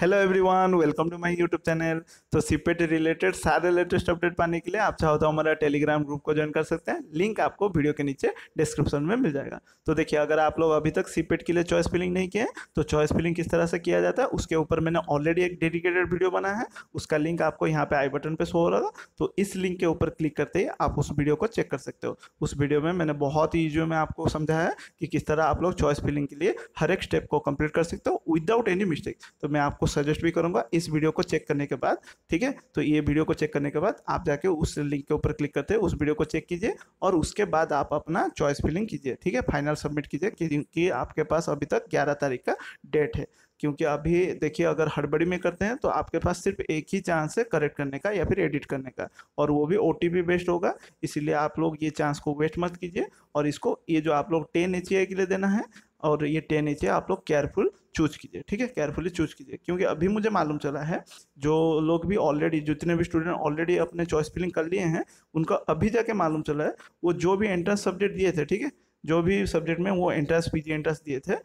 hello everyone welcome to my YouTube channel तो CPET related सारे latest update पाने के लिए आप चाहो तो हमारा टेलीग्राम ग्रुप को ज्वाइन कर सकते हैं लिंक आपको वीडियो के नीचे डिस्क्रिप्शन में मिल जाएगा तो देखिए अगर आप लोग अभी तक सीपेट के लिए चॉइस फिलिंग नहीं किए तो चॉइस फिलिंग किस तरह से किया जाता है उसके ऊपर मैंने ऑलरेडी एक डेडिकेटेड वीडियो बना है उसका लिंक आपको यहाँ पे आई बटन पर शो हो रहा था तो इस लिंक के ऊपर क्लिक करते ही आप उस वीडियो को चेक कर सकते हो उस वीडियो में मैंने बहुत ही ईजियो में आपको समझाया है कि किस तरह आप लोग चॉइस फिलिंग के लिए हर एक स्टेप को कंप्लीट कर सकते हो विदाउट एनी मिस्टेक तो मैं आपको सजेस्ट भी करूँगा इस वीडियो को चेक करने के बाद ठीक है तो ये वीडियो को चेक करने के बाद आप जाके उस लिंक के ऊपर क्लिक करते हैं उस वीडियो को चेक कीजिए और उसके बाद आप अपना चॉइस फिलिंग कीजिए ठीक है फाइनल सबमिट कीजिए क्योंकि आपके पास अभी तक ग्यारह तारीख का डेट है क्योंकि अभी देखिए अगर हड़बड़ी में करते हैं तो आपके पास सिर्फ एक ही चांस है करेक्ट करने का या फिर एडिट करने का और वो भी ओ बेस्ड होगा इसीलिए आप लोग ये चांस को वेस्ट मत कीजिए और इसको ये जो आप लोग टेन एच के लिए देना है और ये टेन एच आप लोग केयरफुल चूज कीजिए ठीक है केयरफुली चूज कीजिए क्योंकि अभी मुझे मालूम चला है जो लोग भी ऑलरेडी जितने भी स्टूडेंट ऑलरेडी अपने चॉइस फिलिंग कर लिए हैं उनका अभी जाके मालूम चला है वो जो भी एंट्रेंस सब्जेक्ट दिए थे ठीक है जो भी सब्जेक्ट में वो एंट्रेंस जी एंट्रेंस दिए थे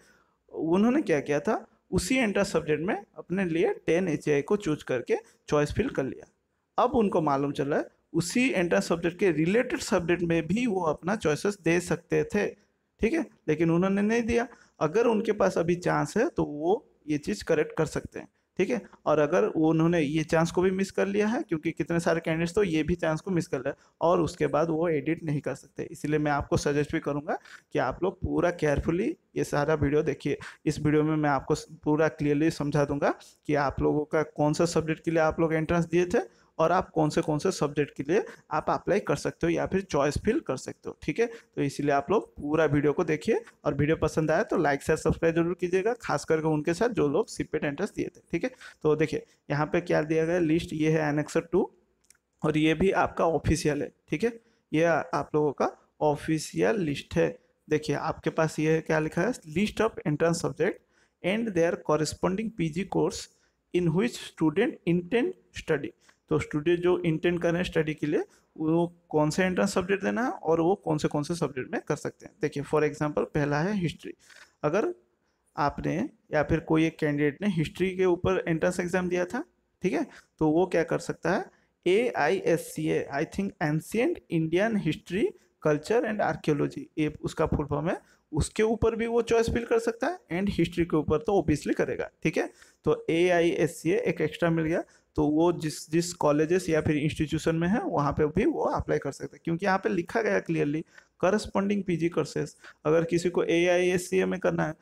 उन्होंने क्या किया था उसी एंट्रेंस सब्जेक्ट में अपने लिए टेन एच को चूज करके चॉइस फिल कर लिया अब उनको मालूम चला है उसी एंट्रेंस सब्जेक्ट के रिलेटेड सब्जेक्ट में भी वो अपना चॉइसेस दे सकते थे ठीक है लेकिन उन्होंने नहीं दिया अगर उनके पास अभी चांस है तो वो ये चीज़ करेक्ट कर सकते हैं ठीक है और अगर उन्होंने ये चांस को भी मिस कर लिया है क्योंकि कितने सारे कैंडिडेट्स तो ये भी चांस को मिस कर लिया और उसके बाद वो एडिट नहीं कर सकते इसलिए मैं आपको सजेस्ट भी करूँगा कि आप लोग पूरा केयरफुली ये सारा वीडियो देखिए इस वीडियो में मैं आपको पूरा क्लियरली समझा दूंगा कि आप लोगों का कौन सा सब्जेक्ट के लिए आप लोग एंट्रेंस दिए थे और आप कौन से कौन से सब्जेक्ट के लिए आप अप्लाई कर सकते हो या फिर चॉइस फिल कर सकते हो ठीक है तो इसीलिए आप लोग पूरा वीडियो को देखिए और वीडियो पसंद आया तो लाइक शेयर सब्सक्राइब जरूर कीजिएगा खास करके उनके साथ जो लोग सीपेट एंट्रेंस e दिए थे ठीक है तो देखिए यहाँ पर क्या दिया गया लिस्ट ये है एनेक्सर टू और ये भी आपका ऑफिशियल है ठीक है ये आप लोगों का ऑफिशियल लिस्ट है देखिए आपके पास ये क्या लिखा है list of entrance subject and their corresponding PG course in हुई स्टूडेंट इंटेंट स्टडी तो स्टूडेंट जो इंटेंड कर रहे हैं स्टडी के लिए वो कौन से एंट्रेंस सब्जेक्ट देना है और वो कौन से कौन से सब्जेक्ट में कर सकते हैं देखिए फॉर एग्जाम्पल पहला है हिस्ट्री अगर आपने या फिर कोई एक कैंडिडेट ने हिस्ट्री के ऊपर एंट्रेंस एग्जाम दिया था ठीक है तो वो क्या कर सकता है A I S C A I think ancient Indian history culture and archaeology ये उसका फुल फॉर्म है उसके ऊपर भी वो चॉइस फिल कर सकता है एंड हिस्ट्री के ऊपर तो ओबियसली करेगा ठीक है तो ए आई एस सी ए एक एक्स्ट्रा मिल गया तो वो जिस जिस कॉलेजेस या फिर इंस्टीट्यूशन में है वहाँ पे भी वो अप्लाई कर सकते हैं क्योंकि यहाँ पे लिखा गया clearly corresponding P G courses अगर किसी को ए आई एस सी ए में करना है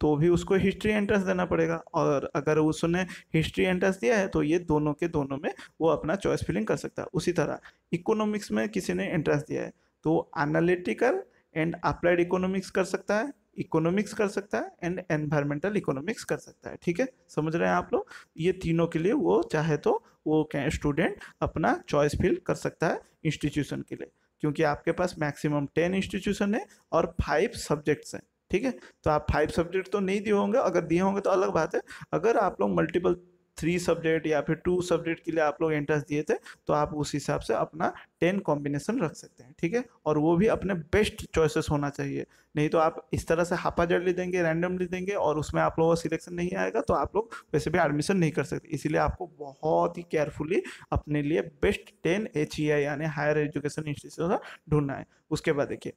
तो भी उसको हिस्ट्री एंट्रेंस देना पड़ेगा और अगर उसने हिस्ट्री एंट्रेंस दिया है तो ये दोनों के दोनों में वो अपना चॉइस फिलिंग कर सकता है उसी तरह इकोनॉमिक्स में किसी ने एंट्रेंस दिया है तो एनालिटिकल एंड अप्लाइड इकोनॉमिक्स कर सकता है इकोनॉमिक्स कर सकता है एंड एनवायरमेंटल इकोनॉमिक्स कर सकता है ठीक है समझ रहे हैं आप लोग ये तीनों के लिए वो चाहे तो वो स्टूडेंट अपना चॉइस फिल कर सकता है इंस्टीट्यूशन के लिए क्योंकि आपके पास मैक्सिमम टेन इंस्टीट्यूशन है और फाइव सब्जेक्ट्स हैं ठीक है तो आप फाइव सब्जेक्ट तो नहीं दिए होंगे अगर दिए होंगे तो अलग बात है अगर आप लोग मल्टीपल थ्री सब्जेक्ट या फिर टू सब्जेक्ट के लिए आप लोग एंट्रेंस दिए थे तो आप उस हिसाब से अपना टेन कॉम्बिनेशन रख सकते हैं ठीक है और वो भी अपने बेस्ट चॉइसेस होना चाहिए नहीं तो आप इस तरह से हापा जड़ली देंगे रैंडमली देंगे और उसमें आप लोगों का सिलेक्शन नहीं आएगा तो आप लोग वैसे भी एडमिशन नहीं कर सकते इसीलिए आपको बहुत ही केयरफुली अपने लिए बेस्ट टेन एच यानी हायर एजुकेशन इंस्टीट्यूशन ढूंढना है उसके बाद देखिए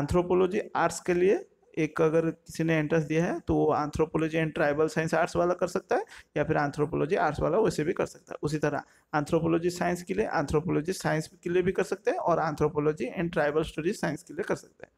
आंथ्रोपोलॉजी आर्ट्स के लिए एक अगर किसी ने एंट्रेंस दिया है तो वो anthropology and tribal science arts वाला कर सकता है या फिर आंथ्रोपोलॉजी आर्ट्स वाला वैसे भी कर सकता है उसी तरह आंथ्रोपोलॉजी साइंस के लिए आंथ्रोपोलॉजी साइंस के लिए भी कर सकते हैं और anthropology and tribal studies science के लिए कर सकते हैं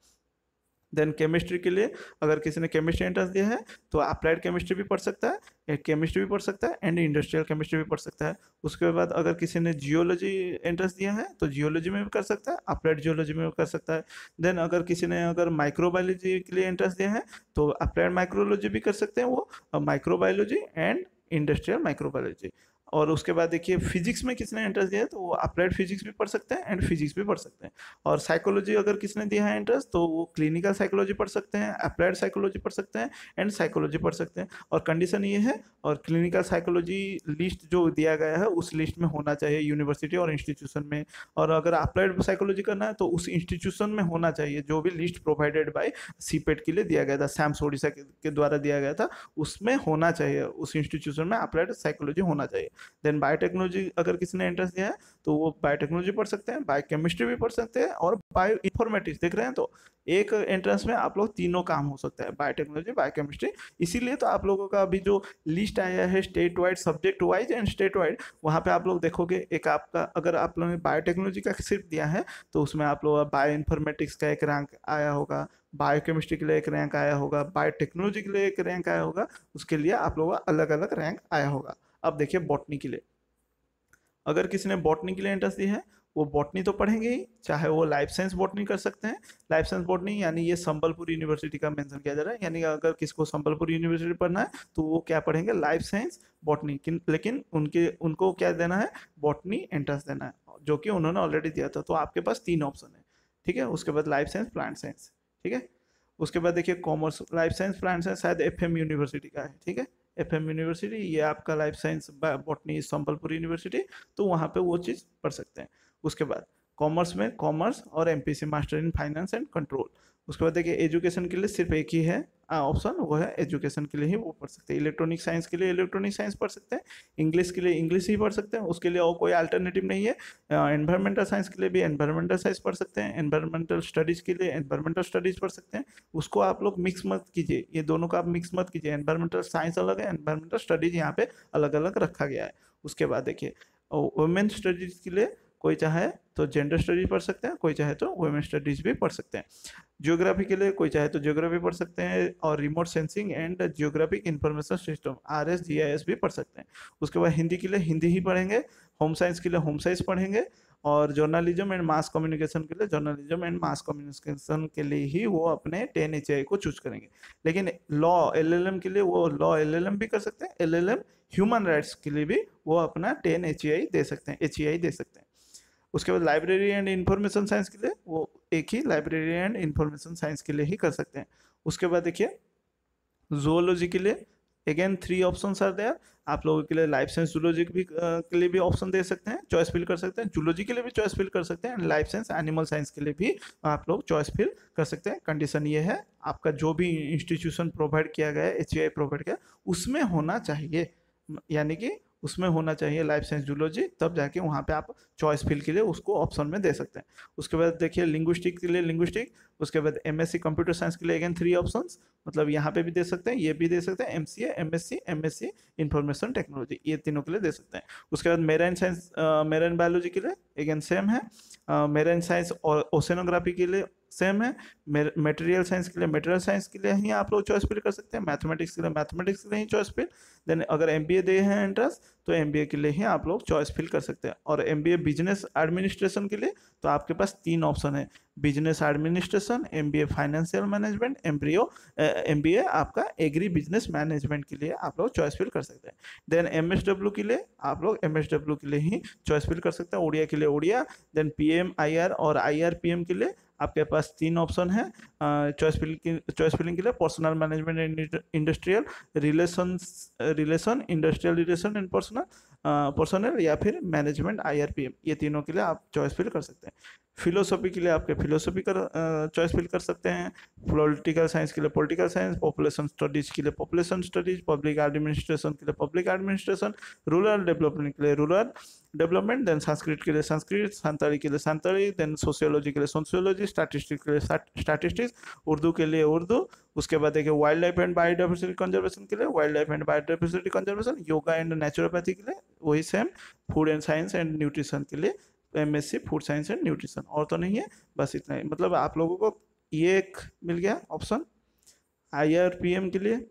देन केमिस्ट्री के लिए अगर किसी ने केमिस्ट्री एंट्रेंस दिया है तो अप्लाइड केमिस्ट्री भी पढ़ सकता है केमिस्ट्री भी पढ़ सकता है एंड इंडस्ट्रियल केमिस्ट्री भी पढ़ सकता है उसके बाद अगर किसी ने जियोलॉजी एंट्रेंस दिया है तो जियोलॉजी में भी कर सकता है अप्लाइड जियोलॉजी में भी कर सकता है देन अगर किसी ने अगर माइक्रोबायोलॉजी के लिए एंट्रेंस दिया है तो अप्लाइड माइक्रोलॉजी भी कर सकते हैं वो माइक्रोबायोलॉजी एंड इंडस्ट्रियल माइक्रोबायोलॉजी और उसके बाद देखिए फिजिक्स में किसने इंटरेस्ट दिया है तो वो अप्लाइड फिजिक्स भी पढ़ सकते हैं एंड फिजिक्स भी पढ़ सकते हैं और साइकोलॉजी अगर किसने दिया है इंटरेस्ट तो वो क्लिनिकल साइकोलॉजी पढ़ सकते हैं अप्लाइड साइकोलॉजी पढ़ सकते हैं एंड साइकोलॉजी पढ़ सकते हैं और कंडीशन ये है और क्लिनिकल साइकोलॉजी लिस्ट जो दिया गया है उस लिस्ट में होना चाहिए यूनिवर्सिटी और इंस्टीट्यूशन में और अगर अप्लाइड साइकोलॉजी करना है तो उस इंस्टीट्यूशन में होना चाहिए जो भी लिस्ट प्रोवाइडेड बाई सी के लिए दिया गया था सैम्स ओडिशा के द्वारा दिया गया था उसमें होना चाहिए उस इंस्टीट्यूशन में अप्लाइड साइकोलॉजी होना चाहिए देन बायोटेक्नोलॉजी अगर किसी ने इंटरेस्ट दिया है तो वो बायोटेक्नोलॉजी पढ़ सकते हैं बायो केमिस्ट्री भी पढ़ सकते हैं और बायो इन्फॉर्मेटिक्स देख रहे हैं तो एक एंट्रेंस में आप लोग तीनों काम हो सकता है बायोटेक्नोलॉजी बायोकेमिस्ट्री इसीलिए तो आप लोगों का अभी जो लिस्ट आया है state wide subject wise and state wide वहाँ पे आप लोग देखोगे एक आपका अगर आप लोगों ने बायोटेक्नोलॉजी का सिर्फ दिया है तो उसमें आप लोग बायो इन्फॉर्मेटिक्स का एक रैंक आया होगा बायोकेमिस्ट्री के लिए एक रैंक आया होगा बायोटेक्नोलॉजी के लिए एक रैंक आया होगा उसके लिए आप लोगों का अलग अलग रैंक आया होगा अब देखिए बॉटनी के लिए अगर किसी ने बॉटनी के लिए इंटरेस्ट दी है वो बॉटनी तो पढ़ेंगे ही चाहे वो लाइफ साइंस बॉटनी कर सकते हैं लाइफ साइंस बॉटनी यानी ये संबलपुर यूनिवर्सिटी का मेंशन किया जा रहा है यानी अगर किसको संबलपुर यूनिवर्सिटी पढ़ना है तो वो क्या पढ़ेंगे लाइफ साइंस बॉटनी लेकिन उनके उनको क्या देना है बॉटनी एंट्रेंस देना है जो कि उन्होंने ऑलरेडी दिया था तो आपके पास तीन ऑप्शन है ठीक है उसके बाद लाइफ साइंस प्लांट साइंस ठीक है उसके बाद देखिए commerce life science plant science शायद एफ यूनिवर्सिटी का है ठीक है एफएम यूनिवर्सिटी या आपका life science botany Sambalpur university तो वहाँ पे वो चीज़ पढ़ सकते हैं उसके बाद कॉमर्स में कॉमर्स और M master in finance and control उसके बाद देखिए एजुकेशन के लिए सिर्फ एक ही है ऑप्शन वो है एजुकेशन के लिए ही वो पढ़ सकते हैं इलेक्ट्रॉनिक साइंस के लिए इलेक्ट्रॉनिक साइंस पढ़ सकते हैं इंग्लिश के लिए इंग्लिश ही पढ़ सकते हैं उसके लिए और कोई अल्टरनेटिव नहीं है एनवायरमेंटल साइंस के लिए भी एनवायरमेंटल साइंस पढ़ सकते हैं एनवायरमेंटल स्टडीज़ के लिए एनवायरमेंटल स्टडीज़ पढ़ सकते हैं उसको आप लोग मिक्स मत कीजिए ये दोनों का आप मिक्स मत कीजिए एनवायरमेंटल साइंस अलग है एनवायरमेंटल स्टडीज़ यहाँ पे अलग अलग रखा गया है उसके बाद देखिए वुमेन स्टडीज़ के लिए कोई चाहे तो जेंडर स्टडीज पढ़ सकते हैं कोई चाहे तो वुमेन स्टडीज भी पढ़ सकते हैं जियोग्राफी के लिए कोई चाहे तो जियोग्राफी पढ़ सकते हैं और remote sensing and geographic information system R S G I S भी पढ़ सकते हैं उसके बाद हिंदी के लिए हिंदी ही पढ़ेंगे होम साइंस के लिए होम साइंस पढ़ेंगे और जर्नलिज्म एंड मास कम्युनिकेशन के लिए जर्नलिज्म एंड मास कम्युनिकेशन के लिए ही वो अपने टेन एच को चूज करेंगे लेकिन लॉ एल के लिए वो लॉ एल भी कर सकते हैं एल ह्यूमन राइट्स के लिए भी वो अपना टेन एच दे सकते हैं एच दे सकते हैं उसके बाद लाइब्रेरी एंड इन्फॉर्मेशन साइंस के लिए वो एक ही लाइब्रेरी एंड इन्फॉर्मेशन साइंस के लिए ही कर सकते हैं उसके बाद देखिए जूलॉजी के लिए again three option are there आप लोगों के लिए लाइफ साइंस जूलॉजी भी के लिए भी ऑप्शन दे सकते हैं चॉइस फिल कर सकते हैं जूलॉजी के लिए भी चॉइस फिल कर सकते हैं and life science animal science के लिए भी आप लोग चॉइस फिल कर सकते हैं कंडीशन ये है आपका जो भी इंस्टीट्यूशन प्रोवाइड किया गया है एच प्रोवाइड किया उसमें होना चाहिए यानी कि उसमें होना चाहिए लाइफ साइंस जूलॉजी तब जाके वहाँ पे आप चॉइस फील्ड के लिए उसको ऑप्शन में दे सकते हैं उसके बाद देखिए लिंग्विस्टिक के लिए लिंग्विस्टिक उसके बाद एम एस कंप्यूटर साइंस के लिए अगेन थ्री ऑप्शन मतलब यहाँ पे भी दे सकते हैं ये भी दे सकते हैं M C M S C M S C information technology ये तीनों के लिए दे सकते हैं उसके बाद मेरा साइंस मेरा बायोलॉजी के लिए अगेन सेम है मेरा साइंस और ओसेनोग्राफी के लिए सेम है मेटेरियल साइंस के लिए मेटेरियल साइंस के लिए ही आप लोग चॉइस फिल कर सकते हैं मैथमेटिक्स के लिए मैथमेटिक्स के लिए ही चॉइस फिल देन अगर एम बी ए दे हैं एंट्रेंस तो एम बी ए के लिए ही आप लोग चॉइस फिल कर सकते हैं और M B A business administration के लिए तो आपके पास तीन ऑप्शन है business administration M B A financial management M B O M B A आपका एग्री बिजनेस मैनेजमेंट के लिए आप लोग चॉइस फिल कर सकते हैं देन एम एस डब्ल्यू के लिए आप लोग एम एस डब्ल्यू के लिए ही चॉइस फिल कर सकते हैं ओडिया के लिए Odia then P M I R और आई आर पी एम के लिए आपके पास तीन ऑप्शन है चॉइस फिलिंग की चॉइस फिलिंग के लिए personal management industrial relation relation industrial relation and personal personal या फिर मैनेजमेंट आईआरपीएम ये तीनों के लिए आप चॉइस फिल कर सकते हैं फिलोसॉफी के लिए आपके फिलोसॉफी कर चॉइस फिल कर सकते हैं पॉलिटिकल साइंस के लिए पॉलिटिकल साइंस पॉपुलेशन स्टडीज के लिए पॉपुलेशन स्टडीज पब्लिक एडमिनिस्ट्रेशन के लिए पब्लिक एडमिनिस्ट्रेशन रूरल डेवलपमेंट के लिए रूरल डेवलपमेंट देन संस्कृत के लिए संस्कृत सांताली के लिए सांताली देन सोशियोलॉजी के लिए सोशियोलॉजी हिंदी स्टैटिस्टिक्स के लिए स्टैटिस्टिक्स उर्दू के लिए उर्दू उसके बाद देखिए wild life and biodiversity conservation के लिए wild life and biodiversity conservation yoga and naturopathy के लिए वही same food and science and nutrition के लिए M food science and nutrition और तो नहीं है बस इतना ही मतलब आप लोगों को ये एक मिल गया ऑप्शन आई के लिए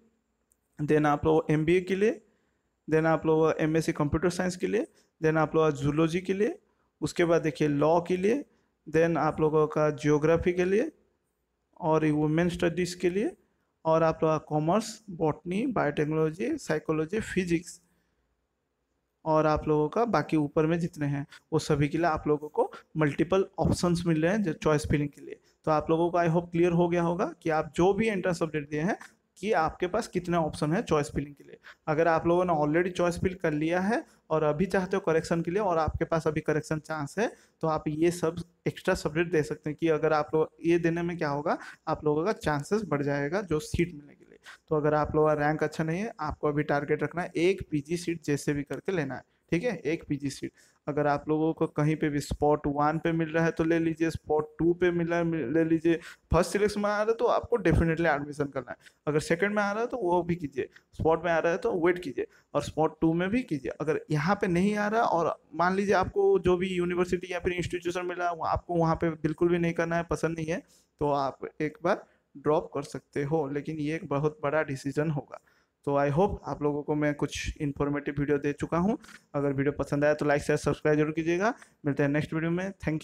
देन आप लोग एम के लिए देन आप लोग एम कंप्यूटर साइंस के लिए देन आप लोग जूलॉजी के लिए उसके बाद देखिए लॉ के लिए देन आप लोगों का जियोग्राफी के लिए और वुमेन स्टडीज़ के लिए और आप लोगों का commerce botany biotechnology psychology physics और आप लोगों का बाकी ऊपर में जितने हैं वो सभी के लिए आप लोगों को मल्टीपल ऑप्शंस मिल रहे हैं जो चॉइस फिलिंग के लिए तो आप लोगों को आई होप क्लियर हो गया होगा कि आप जो भी एंट्रेंस सब्जेक्ट दिए हैं कि आपके पास कितने ऑप्शन है चॉइस फिलिंग के लिए अगर आप लोगों ने ऑलरेडी चॉइस फिल कर लिया है और अभी चाहते हो करेक्शन के लिए और आपके पास अभी करेक्शन चांस है तो आप ये सब एक्स्ट्रा सब्जेक्ट दे सकते हैं कि अगर आप लोग ये देने में क्या होगा आप लोगों का चांसेस बढ़ जाएगा जो सीट मिलने के लिए तो अगर आप लोगों का रैंक अच्छा नहीं है आपको अभी टारगेट रखना है एक पी सीट जैसे भी करके लेना है ठीक है एक पीजी सीट अगर आप लोगों को कहीं पे भी स्पॉट वन पे मिल रहा है तो ले लीजिए स्पॉट टू पे मिल रहा है ले लीजिए फर्स्ट सिलेक्शन में आ रहा है तो आपको डेफिनेटली एडमिशन करना है अगर सेकंड में आ रहा है तो वो भी कीजिए स्पॉट में आ रहा है तो वेट कीजिए और स्पॉट टू में भी कीजिए अगर यहाँ पे नहीं आ रहा और मान लीजिए आपको जो भी यूनिवर्सिटी या फिर इंस्टीट्यूशन मिला आपको वहाँ पर बिल्कुल भी नहीं करना है पसंद नहीं है तो आप एक बार ड्रॉप कर सकते हो लेकिन ये एक बहुत बड़ा डिसीजन होगा तो आई होप आप लोगों को मैं कुछ इन्फॉर्मेटिव वीडियो दे चुका हूँ अगर वीडियो पसंद आया तो लाइक शेयर सब्सक्राइब जरूर कीजिएगा मिलते हैं नेक्स्ट वीडियो में थैंक यू